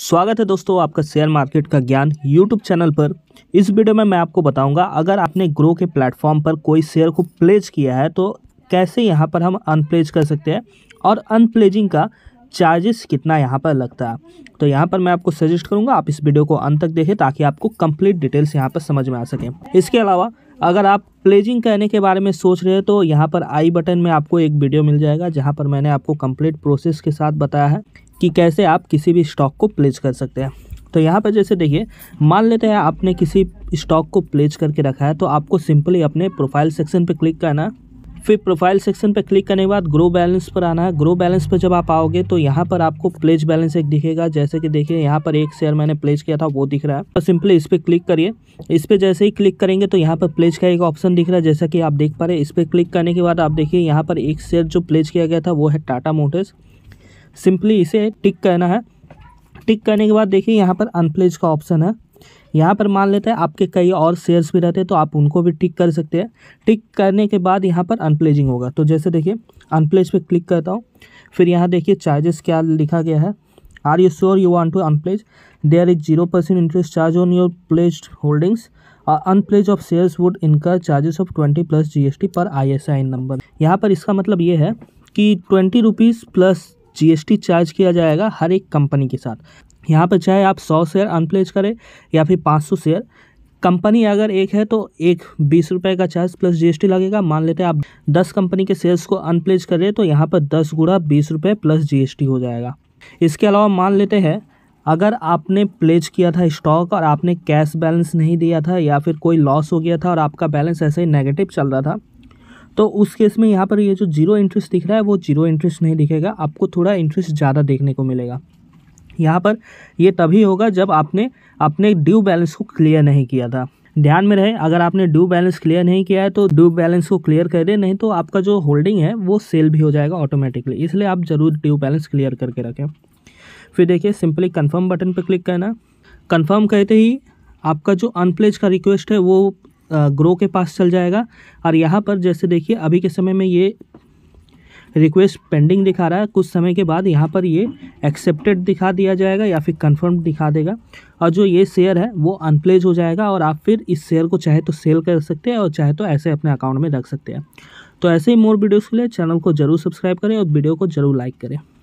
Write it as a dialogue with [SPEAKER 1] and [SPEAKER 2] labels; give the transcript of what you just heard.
[SPEAKER 1] स्वागत है दोस्तों आपका शेयर मार्केट का ज्ञान यूट्यूब चैनल पर इस वीडियो में मैं आपको बताऊंगा अगर आपने ग्रो के प्लेटफॉर्म पर कोई शेयर को प्लेज किया है तो कैसे यहाँ पर हम अनप्लेज कर सकते हैं और अनप्लेजिंग का चार्जेस कितना यहाँ पर लगता है तो यहाँ पर मैं आपको सजेस्ट करूँगा आप इस वीडियो को अंत तक देखें ताकि आपको कंप्लीट डिटेल्स यहाँ पर समझ में आ सकें इसके अलावा अगर आप प्लेजिंग करने के बारे में सोच रहे हैं तो यहाँ पर आई बटन में आपको एक वीडियो मिल जाएगा जहाँ पर मैंने आपको कंप्लीट प्रोसेस के साथ बताया है कि कैसे आप किसी भी स्टॉक को प्लेज कर सकते हैं तो यहाँ पर जैसे देखिए मान लेते हैं आपने किसी स्टॉक को प्लेज करके रखा है तो आपको सिंपली अपने प्रोफाइल सेक्शन पर क्लिक करना फिर प्रोफाइल सेक्शन पर क्लिक करने के बाद ग्रो बैलेंस पर आना है ग्रो बैलेंस पर जब आप आओगे तो यहाँ पर आपको प्लेज बैलेंस एक दिखेगा जैसे कि देखिए यहाँ पर एक शेयर मैंने प्लेज किया था वो दिख रहा है तो सिंपली इस पर क्लिक करिए इस पर जैसे ही क्लिक करेंगे तो यहाँ पर प्लेज का एक ऑप्शन दिख रहा है जैसा कि आप देख पा रहे हैं इस पर क्लिक करने के बाद आप देखिए यहाँ पर एक शेयर जो प्लेज किया गया था वो है टाटा मोटर्स सिंपली इसे टिक करना है टिक करने के बाद देखिए यहाँ पर अनप्लेज का ऑप्शन है यहाँ पर मान लेते हैं आपके कई और शेयर्स भी रहते हैं तो आप उनको भी टिक कर सकते हैं टिक करने के बाद यहाँ पर अनप्लेजिंग होगा तो जैसे देखिए अनप्लेज पे क्लिक करता हूँ फिर यहाँ देखिए चार्जेस क्या लिखा गया है are you sure you want to unpledge there is zero percent interest charge on your pledge holdings और unpledge of shares would incur charges of twenty plus G per I number यहाँ पर इसका मतलब ये है कि twenty rupees plus GST charge किया जाएगा हर एक कंपनी के साथ यहाँ पर चाहे आप सौ शेयर अनप्लेज करें या फिर पाँच सौ शेयर कंपनी अगर एक है तो एक बीस रुपये का चार्ज प्लस जीएसटी लगेगा मान लेते हैं आप दस कंपनी के शेयर्स को अनप्लेज कर रहे तो यहाँ पर दस गुड़ा बीस रुपये प्लस जीएसटी हो जाएगा इसके अलावा मान लेते हैं अगर आपने प्लेज किया था स्टॉक और आपने कैश बैलेंस नहीं दिया था या फिर कोई लॉस हो गया था और आपका बैलेंस ऐसे ही नेगेटिव चल रहा था तो उस केस में यहाँ पर ये जो जीरो इंटरेस्ट दिख रहा है वो जीरो इंटरेस्ट नहीं दिखेगा आपको थोड़ा इंटरेस्ट ज़्यादा देखने को मिलेगा यहाँ पर ये तभी होगा जब आपने अपने ड्यू बैलेंस को क्लियर नहीं किया था ध्यान में रहे अगर आपने ड्यू बैलेंस क्लियर नहीं किया है तो ड्यू बैलेंस को क्लियर कर दे नहीं तो आपका जो होल्डिंग है वो सेल भी हो जाएगा ऑटोमेटिकली इसलिए आप ज़रूर ड्यू बैलेंस क्लियर करके रखें फिर देखिए सिंपली कन्फर्म बटन पर क्लिक करना कन्फर्म कहते ही आपका जो अनप्लेज का रिक्वेस्ट है वो ग्रो के पास चल जाएगा और यहाँ पर जैसे देखिए अभी के समय में ये रिक्वेस्ट पेंडिंग दिखा रहा है कुछ समय के बाद यहाँ पर ये एक्सेप्टेड दिखा दिया जाएगा या फिर कन्फर्म दिखा देगा और जो ये शेयर है वो अनप्लेज हो जाएगा और आप फिर इस शेयर को चाहे तो सेल कर सकते हैं और चाहे तो ऐसे अपने अकाउंट में रख सकते हैं तो ऐसे ही मोर वीडियोज़ के लिए चैनल को जरूर सब्सक्राइब करें और वीडियो को जरूर लाइक करें